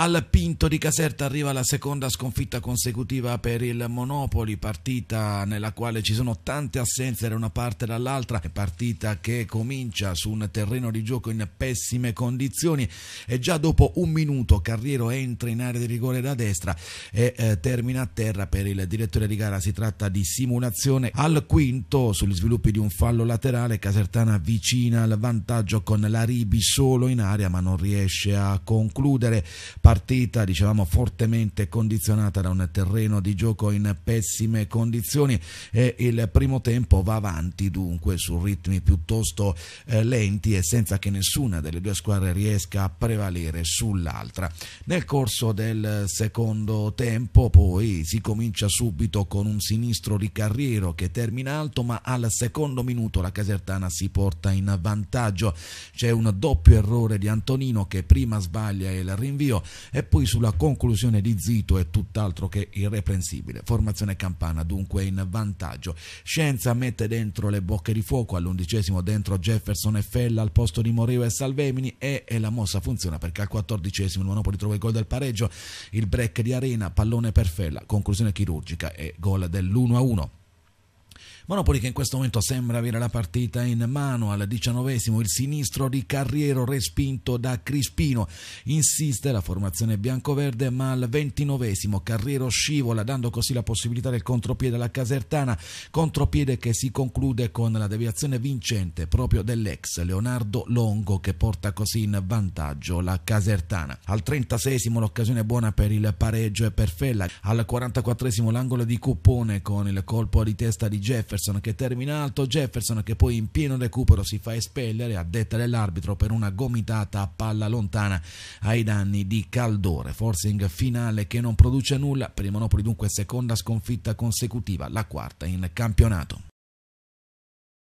Al Pinto di Caserta arriva la seconda sconfitta consecutiva per il Monopoli, partita nella quale ci sono tante assenze da una parte e dall'altra, partita che comincia su un terreno di gioco in pessime condizioni e già dopo un minuto Carriero entra in area di rigore da destra e eh, termina a terra per il direttore di gara, si tratta di simulazione al quinto sugli sviluppi di un fallo laterale, Casertana avvicina al vantaggio con Laribi solo in area ma non riesce a concludere partita dicevamo fortemente condizionata da un terreno di gioco in pessime condizioni e il primo tempo va avanti dunque su ritmi piuttosto eh, lenti e senza che nessuna delle due squadre riesca a prevalere sull'altra. Nel corso del secondo tempo poi si comincia subito con un sinistro di Carriero che termina alto ma al secondo minuto la Casertana si porta in vantaggio. C'è un doppio errore di Antonino che prima sbaglia il rinvio e poi sulla conclusione di Zito è tutt'altro che irreprensibile. Formazione Campana dunque in vantaggio. Scienza mette dentro le bocche di fuoco all'undicesimo dentro Jefferson e Fella al posto di Morio e Salvemini e, e la mossa funziona perché al quattordicesimo il Monopoli trova il gol del pareggio, il break di Arena, pallone per Fella, conclusione chirurgica e gol dell'1-1. Monopoli che in questo momento sembra avere la partita in mano al diciannovesimo, il sinistro di Carriero respinto da Crispino, insiste la formazione biancoverde ma al ventinovesimo Carriero scivola dando così la possibilità del contropiede alla Casertana, contropiede che si conclude con la deviazione vincente proprio dell'ex Leonardo Longo che porta così in vantaggio la Casertana. Al trentasesimo l'occasione buona per il pareggio e per Fella, al quarantaquattresimo l'angolo di Cuppone con il colpo di testa di Jefferson Jefferson che termina alto, Jefferson che poi in pieno recupero si fa espellere a detta dell'arbitro per una gomitata a palla lontana ai danni di Caldore. Forcing finale che non produce nulla per i Monopoli dunque seconda sconfitta consecutiva, la quarta in campionato.